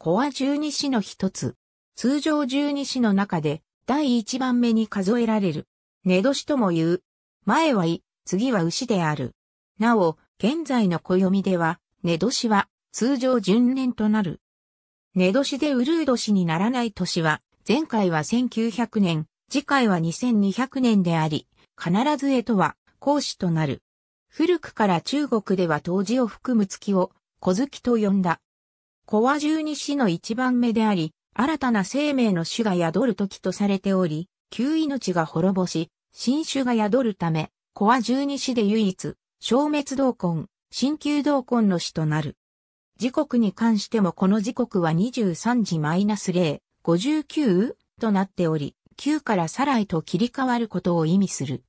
コア十二支の一つ。通常十二支の中で第一番目に数えられる。寝年とも言う。前はイ、次は牛である。なお、現在の暦では、寝年は通常順年となる。寝年でうるう年にならない年は、前回は1900年、次回は2200年であり、必ず絵とは、講師となる。古くから中国では当時を含む月を、小月と呼んだ。コア十二子の一番目であり、新たな生命の種が宿る時とされており、旧命が滅ぼし、新種が宿るため、コア十二子で唯一、消滅同根、新旧同根の死となる。時刻に関してもこの時刻は23時マイナス0、59? となっており、9からサライと切り替わることを意味する。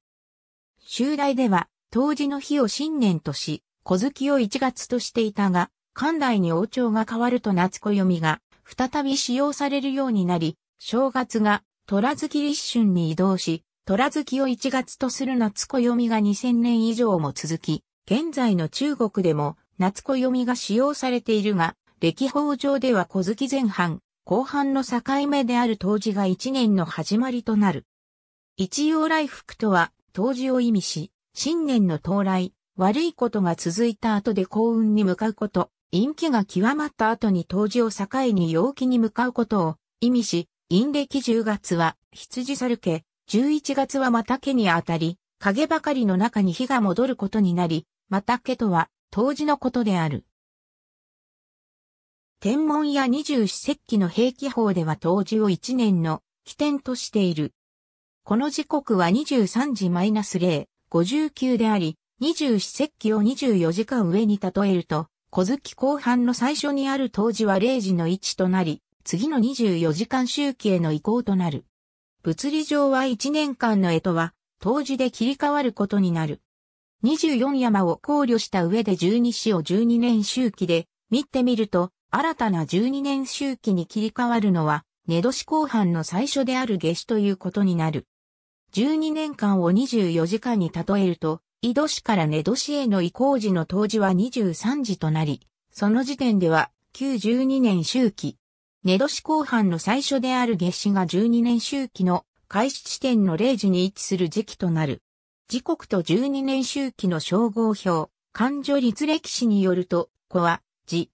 集大では、当時の日を新年とし、小月を1月としていたが、関内に王朝が変わると夏暦が再び使用されるようになり、正月が虎月立春に移動し、虎月を1月とする夏暦が2000年以上も続き、現在の中国でも夏暦が使用されているが、歴法上では小月前半、後半の境目である冬至が1年の始まりとなる。一応来福とは冬至を意味し、新年の到来、悪いことが続いた後で幸運に向かうこと、陰気が極まった後に冬至を境に陽気に向かうことを意味し、陰暦10月は羊猿家、11月はまた家にあたり、影ばかりの中に火が戻ることになり、また家とは冬至のことである。天文や二十四節気の平気法では冬至を一年の起点としている。この時刻は23時マイナス0、59であり、二十四節気を24時間上に例えると、小月後半の最初にある当時は0時の位置となり、次の24時間周期への移行となる。物理上は1年間の絵とは、当時で切り替わることになる。24山を考慮した上で12市を12年周期で見てみると、新たな12年周期に切り替わるのは、寝年後半の最初である夏至ということになる。12年間を24時間に例えると、井戸市から根戸市への移行時の当時は23時となり、その時点では92年周期。根戸市後半の最初である月市が12年周期の開始地点の0時に位置する時期となる。時刻と12年周期の称号表、漢女律歴史によると、子は、字。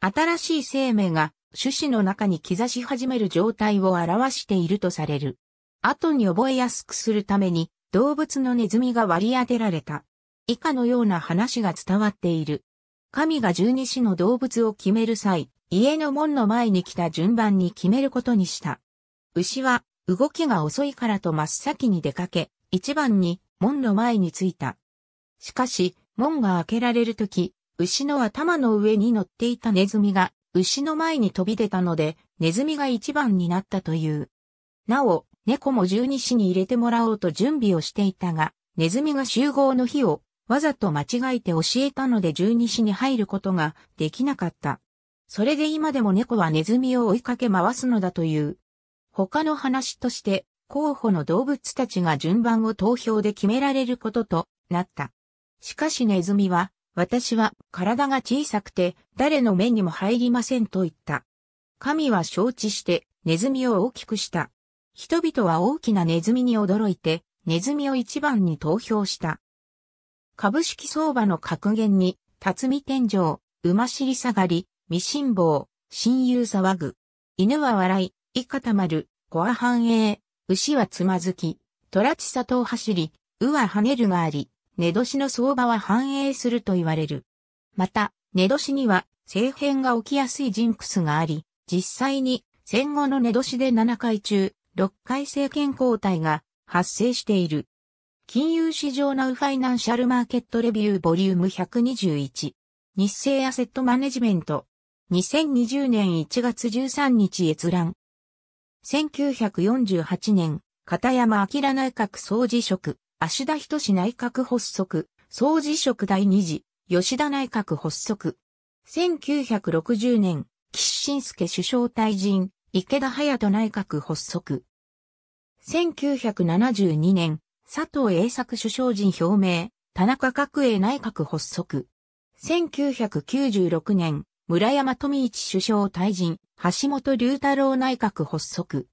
新しい生命が種子の中に兆し始める状態を表しているとされる。後に覚えやすくするために、動物のネズミが割り当てられた。以下のような話が伝わっている。神が十二支の動物を決める際、家の門の前に来た順番に決めることにした。牛は、動きが遅いからと真っ先に出かけ、一番に門の前に着いた。しかし、門が開けられるとき、牛の頭の上に乗っていたネズミが、牛の前に飛び出たので、ネズミが一番になったという。なお、猫も十二支に入れてもらおうと準備をしていたが、ネズミが集合の日をわざと間違えて教えたので十二支に入ることができなかった。それで今でも猫はネズミを追いかけ回すのだという。他の話として、候補の動物たちが順番を投票で決められることとなった。しかしネズミは、私は体が小さくて誰の目にも入りませんと言った。神は承知してネズミを大きくした。人々は大きなネズミに驚いて、ネズミを一番に投票した。株式相場の格言に、辰巳天井、馬尻下がり、未辛抱、親友騒ぐ。犬は笑い、いかたまる、コア繁栄、牛はつまずき、虎地里を走り、うは跳ねるがあり、寝年の相場は繁栄すると言われる。また、寝年には、政変が起きやすいジンクスがあり、実際に、戦後の寝年で7回中、6回政権交代が発生している。金融市場ナウファイナンシャルマーケットレビューボリューム121。日清アセットマネジメント。2020年1月13日閲覧。1948年、片山明内閣総辞職、足田仁内閣発足、総辞職第2次、吉田内閣発足。1960年、岸信介首相退陣、池田隼人内閣発足。1972年、佐藤栄作首相陣表明、田中角栄内閣発足。1996年、村山富一首相退陣、橋本龍太郎内閣発足。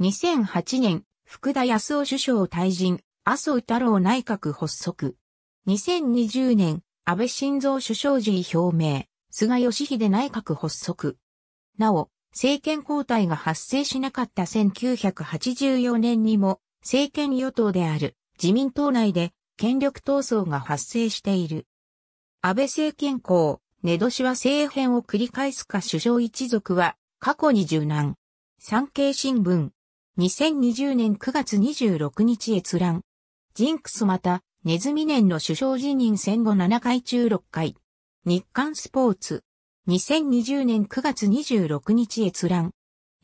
2008年、福田康夫首相退陣、麻生太郎内閣発足。2020年、安倍晋三首相陣表明、菅義偉内閣発足。なお、政権交代が発生しなかった1984年にも政権与党である自民党内で権力闘争が発生している。安倍政権公、根年は政変を繰り返すか首相一族は過去に柔軟。産経新聞。2020年9月26日閲覧。ジンクスまた、ネズミ年の首相辞任戦後7回中6回。日刊スポーツ。2020年9月26日閲覧。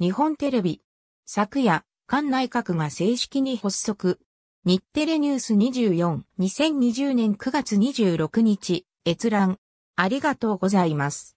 日本テレビ。昨夜、菅内閣が正式に発足。日テレニュース24、2020年9月26日、閲覧。ありがとうございます。